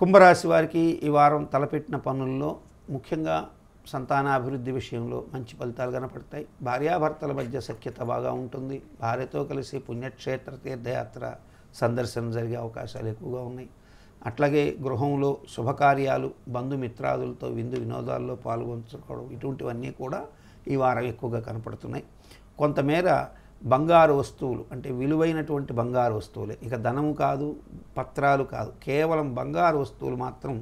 కుంభరాశి వారికి ఈ వారం తలపెట్టిన పనుల్లో ముఖ్యంగా సంతానాభివృద్ధి విషయంలో మంచి ఫలితాలు కనపడతాయి భార్యాభర్తల మధ్య సఖ్యత బాగా ఉంటుంది భార్యతో కలిసి పుణ్యక్షేత్ర తీర్థయాత్ర సందర్శన జరిగే అవకాశాలు ఎక్కువగా ఉన్నాయి అట్లాగే గృహంలో శుభకార్యాలు బంధుమిత్రాదులతో విందు వినోదాల్లో పాల్గొంచుకోవడం ఇటువంటివన్నీ కూడా ఈ వారం ఎక్కువగా కనపడుతున్నాయి కొంతమేర బంగారు వస్తువులు అంటే విలువైనటువంటి బంగారు వస్తువులే ఇక ధనము కాదు పత్రాలు కాదు కేవలం బంగారు వస్తువులు మాత్రం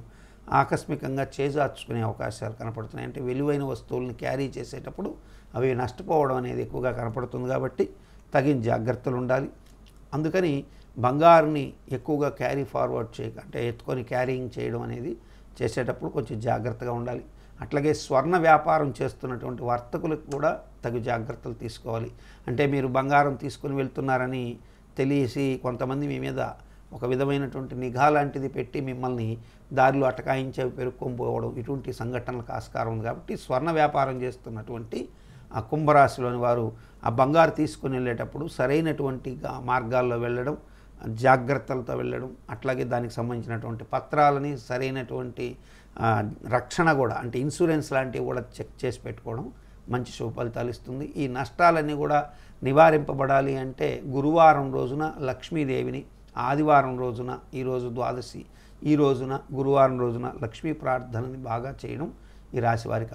ఆకస్మికంగా చేజార్చుకునే అవకాశాలు కనపడుతున్నాయి అంటే విలువైన వస్తువులను క్యారీ చేసేటప్పుడు అవి నష్టపోవడం అనేది ఎక్కువగా కనపడుతుంది కాబట్టి తగిన జాగ్రత్తలు ఉండాలి అందుకని బంగారుని ఎక్కువగా క్యారీ ఫార్వర్డ్ చేయ అంటే ఎత్తుకొని క్యారీయింగ్ చేయడం అనేది చేసేటప్పుడు కొంచెం జాగ్రత్తగా ఉండాలి అట్లాగే స్వర్ణ వ్యాపారం చేస్తున్నటువంటి వర్తకులకు కూడా తగు జాగ్రత్తలు తీసుకోవాలి అంటే మీరు బంగారం తీసుకుని వెళ్తున్నారని తెలిసి కొంతమంది మీ మీద ఒక విధమైనటువంటి నిఘా లాంటిది పెట్టి మిమ్మల్ని దారిలో అటకాయించే పెరుక్కొనిపోవడం ఇటువంటి సంఘటనలకు ఆస్కారం ఉంది కాబట్టి స్వర్ణ వ్యాపారం చేస్తున్నటువంటి ఆ కుంభరాశిలోని వారు ఆ బంగారు తీసుకుని వెళ్ళేటప్పుడు సరైనటువంటి మార్గాల్లో వెళ్ళడం జాగ్రత్తలతో వెళ్ళడం అట్లాగే దానికి సంబంధించినటువంటి పత్రాలని సరైనటువంటి రక్షణ కూడా అంటే ఇన్సూరెన్స్ లాంటివి కూడా చెక్ చేసి పెట్టుకోవడం మంచి శుభ ఫలితాలు ఇస్తుంది ఈ నష్టాలన్నీ కూడా నివారింపబడాలి అంటే గురువారం రోజున లక్ష్మీదేవిని ఆదివారం రోజున ఈరోజు ద్వాదశి ఈ రోజున గురువారం రోజున లక్ష్మీ ప్రార్థనని బాగా చేయడం ఈ రాశి వారికి